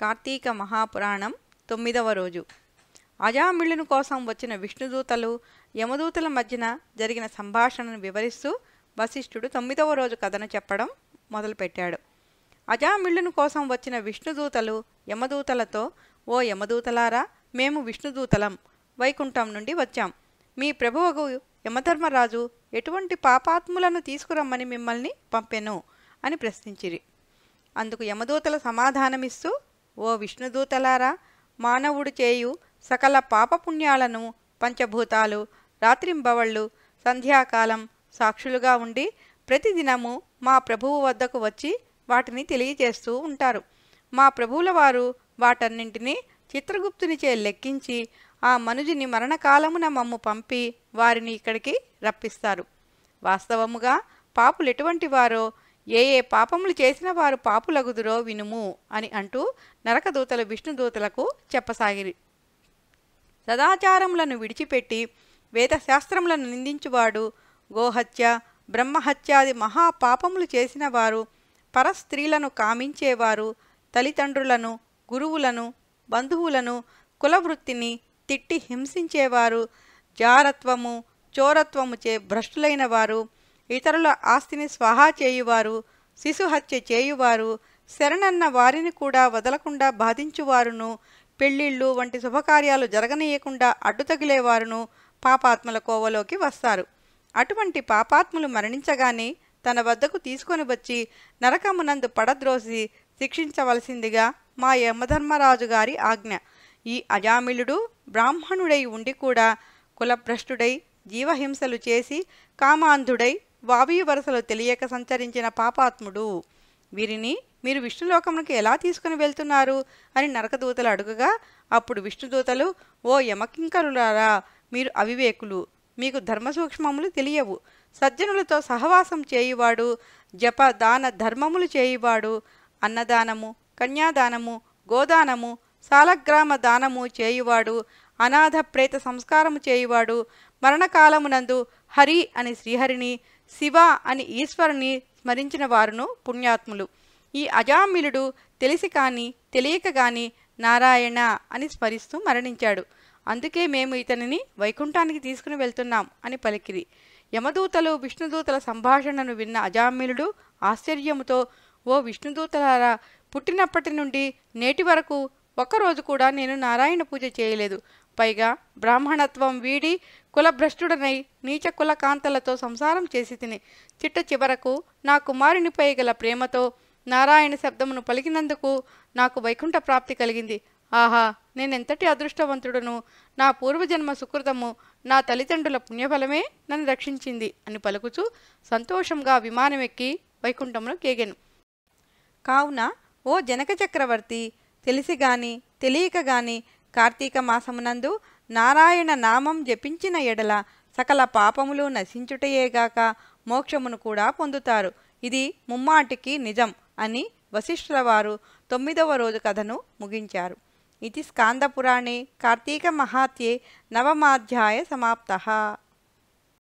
కార్తీక మహాపురాణం తొమ్మిదవ రోజు అజామిళుని కోసం వచ్చిన విష్ణుదూతలు యమదూతల మధ్యన జరిగిన సంభాషణను వివరిస్తూ వశిష్ఠుడు తొమ్మిదవ రోజు కథను చెప్పడం మొదలుపెట్టాడు అజామిళ్ళుని కోసం వచ్చిన విష్ణుదూతలు యమదూతలతో ఓ యమదూతలారా మేము విష్ణుదూతలం వైకుంఠం నుండి వచ్చాం మీ ప్రభువుకు యమధర్మరాజు ఎటువంటి పాపాత్ములను తీసుకురమ్మని మిమ్మల్ని పంపెను అని ప్రశ్నించిరి అందుకు యమదూతల సమాధానమిస్తూ ఓ విష్ణుదూతలారా మానవుడు చేయు సకల పాపపుణ్యాలను పంచభూతాలు రాత్రింబవళ్ళు సంధ్యాకాలం సాక్షులుగా ఉండి ప్రతిదినము మా ప్రభువు వద్దకు వచ్చి వాటిని తెలియజేస్తూ ఉంటారు మా ప్రభువుల వారు వాటన్నింటినీ చిత్రగుప్తునిచే లెక్కించి ఆ మనుజుని మరణకాలమున మమ్ము పంపి వారిని ఇక్కడికి రప్పిస్తారు వాస్తవముగా పాపులు ఎటువంటి వారో ఏ ఏ పాపములు చేసిన వారు పాపులగుదురో వినుము అని అంటూ నరకదూతలు విష్ణుదూతలకు చెప్పసాగిరి సదాచారములను విడిచిపెట్టి వేదశాస్త్రములను నిందించువాడు గోహత్య బ్రహ్మహత్యాది మహాపాపములు చేసిన వారు పరస్త్రీలను కామించేవారు తల్లిదండ్రులను గురువులను బంధువులను కులవృత్తిని తిట్టి హింసించేవారు జారత్వము చోరత్వముచే భ్రష్టులైన వారు ఇతరుల ఆస్తిని స్వాహా చేయువారు శిశుహత్య చేయువారు శరణన్న వారిని కూడా వదలకుండా బాధించువారును పెళ్లిళ్ళు వంటి శుభకార్యాలు జరగనీయకుండా అడ్డుతగిలేవారును పాపాత్మల కోవలోకి వస్తారు అటువంటి పాపాత్ములు మరణించగానే తన వద్దకు తీసుకొని వచ్చి నరకమునందు పడద్రోసి శిక్షించవలసిందిగా మా యమధర్మరాజు గారి ఆజ్ఞ ఈ అజామిలుడు బ్రాహ్మణుడై ఉండి కూడా కులభ్రష్టుడై జీవహింసలు చేసి కామాంధుడై వావి వరసలు తెలియక సంచరించిన పాపాత్ముడు వీరిని మీరు విష్ణులోకమునకు ఎలా తీసుకుని వెళ్తున్నారు అని నరకదూతలు అడుగగా అప్పుడు విష్ణుదూతలు ఓ యమకింకరులారా మీరు అవివేకులు మీకు ధర్మసూక్ష్మములు తెలియవు సజ్జనులతో సహవాసం చేయువాడు జప దాన ధర్మములు చేయువాడు అన్నదానము కన్యాదానము గోదానము సాలగ్రామ దానము చేయువాడు అనాథ ప్రేత సంస్కారము చేయువాడు మరణకాలమునందు హరి అని శ్రీహరిని శివ అని ఈశ్వరుని స్మరించిన వారును పుణ్యాత్ములు ఈ అజామిలుడు తెలిసి కానీ తెలియక కానీ నారాయణ అని స్మరిస్తూ మరణించాడు అందుకే మేము ఇతనిని వైకుంఠానికి తీసుకుని వెళ్తున్నాం అని పలికిరి యమదూతలు విష్ణుదూతల సంభాషణను విన్న అజామిలుడు ఆశ్చర్యముతో ఓ విష్ణుదూతలారా పుట్టినప్పటి నుండి నేటి వరకు ఒక్కరోజు కూడా నేను నారాయణ పూజ చేయలేదు పైగా బ్రాహ్మణత్వం వీడి కులభ్రష్టుడనై నీచ కుల కాంతలతో సంసారం చేసి తిని చిట్ట చివరకు నా కుమారునిపై గల ప్రేమతో నారాయణ శబ్దమును పలికినందుకు నాకు వైకుంఠ ప్రాప్తి కలిగింది ఆహా నేనెంతటి అదృష్టవంతుడను నా పూర్వజన్మ సుకృతము నా తల్లిదండ్రుల పుణ్యఫలమే నన్ను రక్షించింది అని పలుకుచూ సంతోషంగా విమానమెక్కి వైకుంఠంలో కేగెను కావున ఓ జనక చక్రవర్తి తెలిసిగాని తెలియకగాని తెలియక గాని కార్తీక మాసమునందు నారాయణ నామం జపించిన ఎడల సకల పాపములు నశించుటయేగాక మోక్షమును కూడా పొందుతారు ఇది ముమ్మాటికి నిజం అని వశిష్ఠుల వారు తొమ్మిదవ రోజు కథను ముగించారు ఇది స్కాందపురాణే కార్తీక మహాత్యే నవమాధ్యాయ సమాప్త